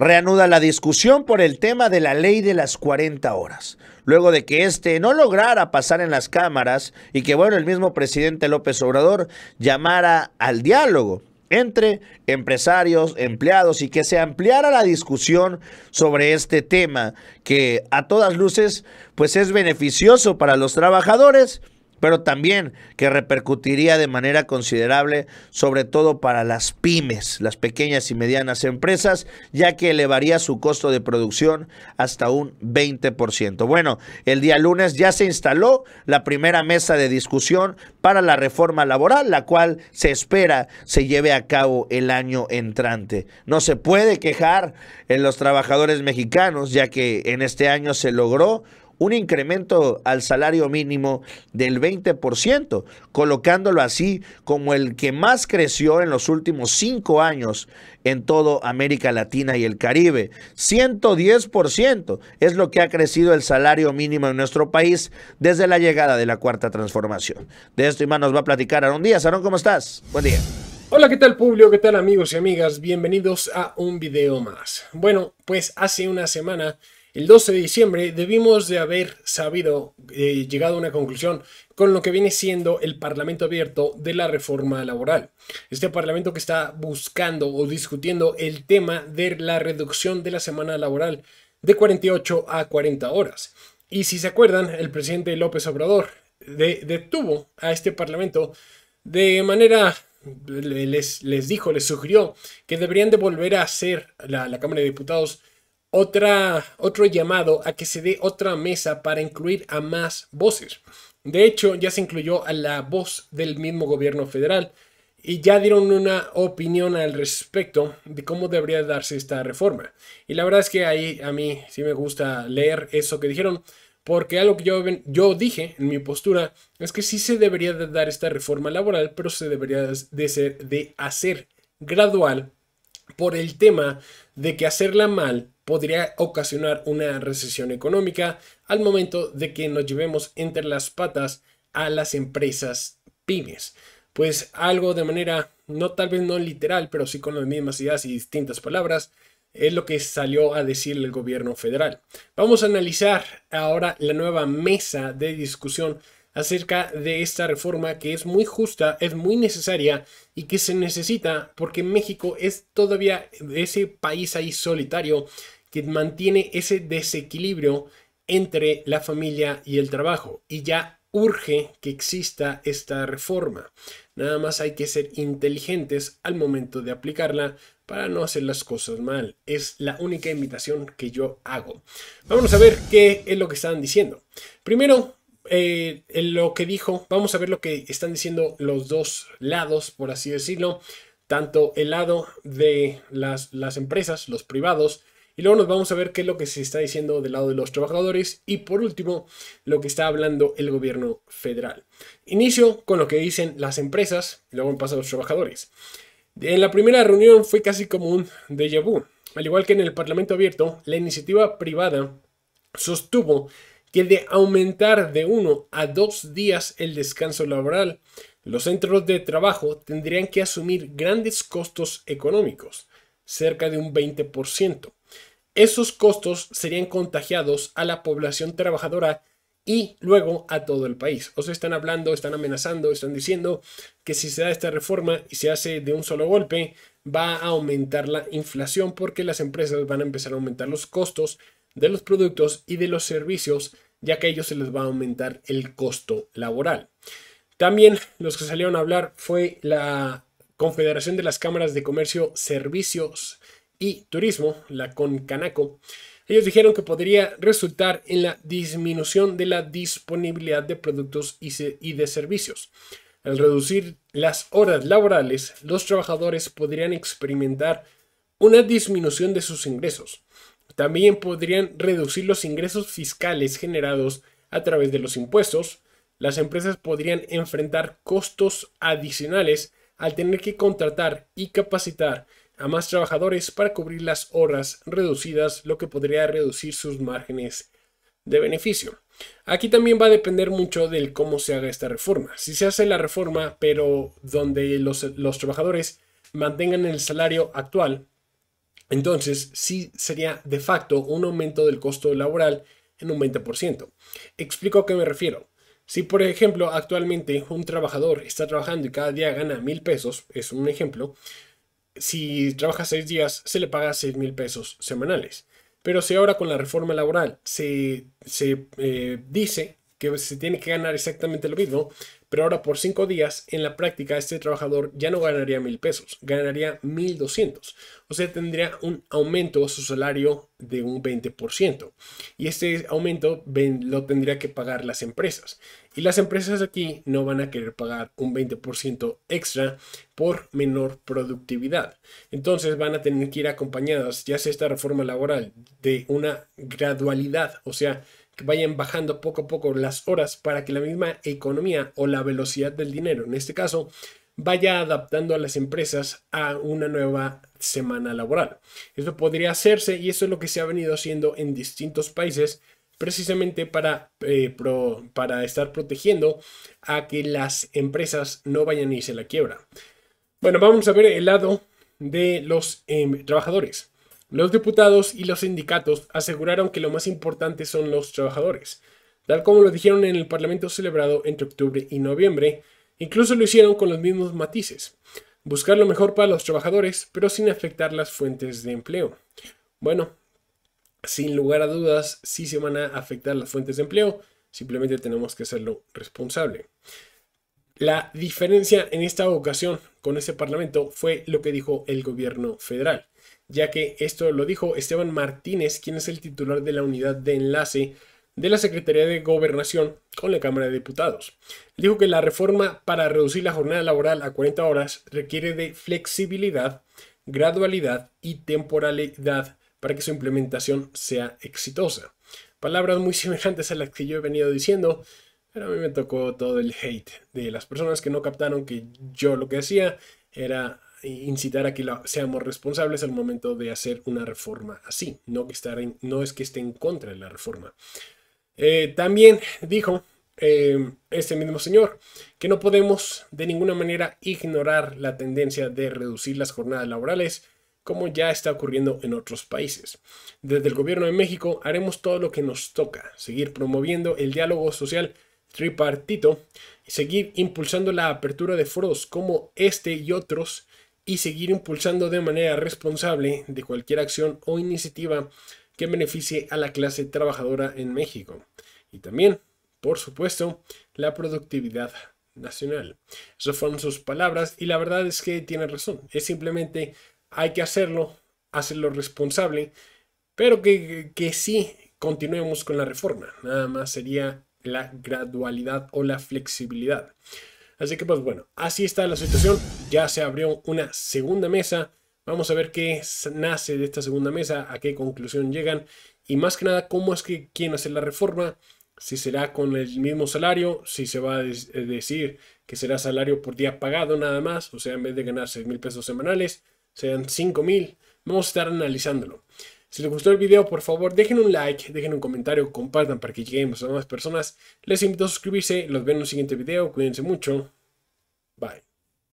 reanuda la discusión por el tema de la ley de las 40 horas, luego de que éste no lograra pasar en las cámaras y que, bueno, el mismo presidente López Obrador llamara al diálogo entre empresarios, empleados y que se ampliara la discusión sobre este tema que a todas luces pues es beneficioso para los trabajadores pero también que repercutiría de manera considerable, sobre todo para las pymes, las pequeñas y medianas empresas, ya que elevaría su costo de producción hasta un 20%. Bueno, el día lunes ya se instaló la primera mesa de discusión para la reforma laboral, la cual se espera se lleve a cabo el año entrante. No se puede quejar en los trabajadores mexicanos, ya que en este año se logró un incremento al salario mínimo del 20%, colocándolo así como el que más creció en los últimos cinco años en todo América Latina y el Caribe. 110% es lo que ha crecido el salario mínimo en nuestro país desde la llegada de la cuarta transformación. De esto y más nos va a platicar Aaron Díaz. Aaron, ¿cómo estás? Buen día. Hola, ¿qué tal público? ¿Qué tal amigos y amigas? Bienvenidos a un video más. Bueno, pues hace una semana el 12 de diciembre debimos de haber sabido, eh, llegado a una conclusión con lo que viene siendo el Parlamento Abierto de la Reforma Laboral. Este Parlamento que está buscando o discutiendo el tema de la reducción de la semana laboral de 48 a 40 horas. Y si se acuerdan, el presidente López Obrador detuvo a este Parlamento de manera les, les, dijo, les sugirió que deberían de volver a hacer la Cámara de Diputados otra, otro llamado a que se dé otra mesa para incluir a más voces. De hecho, ya se incluyó a la voz del mismo gobierno federal y ya dieron una opinión al respecto de cómo debería darse esta reforma. Y la verdad es que ahí a mí sí me gusta leer eso que dijeron, porque algo que yo, yo dije en mi postura es que sí se debería de dar esta reforma laboral, pero se debería de, ser, de hacer gradual por el tema de que hacerla mal podría ocasionar una recesión económica al momento de que nos llevemos entre las patas a las empresas pymes. Pues algo de manera, no tal vez no literal, pero sí con las mismas ideas y distintas palabras, es lo que salió a decir el gobierno federal. Vamos a analizar ahora la nueva mesa de discusión acerca de esta reforma que es muy justa, es muy necesaria y que se necesita porque México es todavía ese país ahí solitario que mantiene ese desequilibrio entre la familia y el trabajo. Y ya urge que exista esta reforma. Nada más hay que ser inteligentes al momento de aplicarla para no hacer las cosas mal. Es la única invitación que yo hago. Vamos a ver qué es lo que están diciendo. Primero, eh, lo que dijo, vamos a ver lo que están diciendo los dos lados, por así decirlo, tanto el lado de las, las empresas, los privados, y luego nos vamos a ver qué es lo que se está diciendo del lado de los trabajadores y por último lo que está hablando el gobierno federal. Inicio con lo que dicen las empresas y luego pasa a los trabajadores. En la primera reunión fue casi como un déjà vu. Al igual que en el Parlamento Abierto, la iniciativa privada sostuvo que de aumentar de uno a dos días el descanso laboral, los centros de trabajo tendrían que asumir grandes costos económicos, cerca de un 20%. Esos costos serían contagiados a la población trabajadora y luego a todo el país. O sea, están hablando, están amenazando, están diciendo que si se da esta reforma y se hace de un solo golpe, va a aumentar la inflación porque las empresas van a empezar a aumentar los costos de los productos y de los servicios, ya que a ellos se les va a aumentar el costo laboral. También los que salieron a hablar fue la Confederación de las Cámaras de Comercio Servicios y Turismo, la Concanaco, ellos dijeron que podría resultar en la disminución de la disponibilidad de productos y de servicios. Al reducir las horas laborales, los trabajadores podrían experimentar una disminución de sus ingresos. También podrían reducir los ingresos fiscales generados a través de los impuestos. Las empresas podrían enfrentar costos adicionales al tener que contratar y capacitar a más trabajadores para cubrir las horas reducidas, lo que podría reducir sus márgenes de beneficio. Aquí también va a depender mucho del cómo se haga esta reforma. Si se hace la reforma, pero donde los, los trabajadores mantengan el salario actual, entonces sí sería de facto un aumento del costo laboral en un 20%. Explico a qué me refiero. Si por ejemplo actualmente un trabajador está trabajando y cada día gana mil pesos, es un ejemplo, si trabaja seis días, se le paga seis mil pesos semanales. Pero si ahora con la reforma laboral se, se eh, dice que se tiene que ganar exactamente lo mismo, pero ahora por cinco días, en la práctica, este trabajador ya no ganaría mil pesos, ganaría mil doscientos. O sea, tendría un aumento a su salario de un 20%. Y este aumento lo tendría que pagar las empresas. Y las empresas aquí no van a querer pagar un 20% extra por menor productividad. Entonces van a tener que ir acompañadas, ya sea esta reforma laboral, de una gradualidad. O sea, vayan bajando poco a poco las horas para que la misma economía o la velocidad del dinero, en este caso, vaya adaptando a las empresas a una nueva semana laboral. Eso podría hacerse y eso es lo que se ha venido haciendo en distintos países precisamente para, eh, para estar protegiendo a que las empresas no vayan irse a la quiebra. Bueno, vamos a ver el lado de los em, trabajadores. Los diputados y los sindicatos aseguraron que lo más importante son los trabajadores, tal como lo dijeron en el Parlamento celebrado entre octubre y noviembre, incluso lo hicieron con los mismos matices, buscar lo mejor para los trabajadores, pero sin afectar las fuentes de empleo. Bueno, sin lugar a dudas, sí se van a afectar las fuentes de empleo, simplemente tenemos que hacerlo responsable. La diferencia en esta ocasión con ese Parlamento fue lo que dijo el gobierno federal ya que esto lo dijo Esteban Martínez, quien es el titular de la unidad de enlace de la Secretaría de Gobernación con la Cámara de Diputados. Dijo que la reforma para reducir la jornada laboral a 40 horas requiere de flexibilidad, gradualidad y temporalidad para que su implementación sea exitosa. Palabras muy semejantes a las que yo he venido diciendo, pero a mí me tocó todo el hate de las personas que no captaron que yo lo que hacía era e incitar a que seamos responsables al momento de hacer una reforma así, no, que estar no es que esté en contra de la reforma. Eh, también dijo em, este mismo señor que no podemos de ninguna manera ignorar la tendencia de reducir las jornadas laborales como ya está ocurriendo en otros países. Desde el gobierno de México haremos todo lo que nos toca, seguir promoviendo el diálogo social tripartito, seguir impulsando la apertura de foros como este y otros y seguir impulsando de manera responsable de cualquier acción o iniciativa que beneficie a la clase trabajadora en México. Y también, por supuesto, la productividad nacional. Esas fueron sus palabras y la verdad es que tiene razón. Es simplemente hay que hacerlo, hacerlo responsable, pero que, que sí continuemos con la reforma. Nada más sería la gradualidad o la flexibilidad. Así que pues bueno, así está la situación. Ya se abrió una segunda mesa. Vamos a ver qué nace de esta segunda mesa, a qué conclusión llegan y más que nada cómo es que quieren hacer la reforma, si será con el mismo salario, si se va a eh, decir que será salario por día pagado nada más, o sea, en vez de ganar 6 mil pesos semanales, sean 5 mil. Vamos a estar analizándolo. Si les gustó el video, por favor, dejen un like, dejen un comentario, compartan para que lleguemos a más personas. Les invito a suscribirse, los veo en un siguiente video, cuídense mucho. Bye.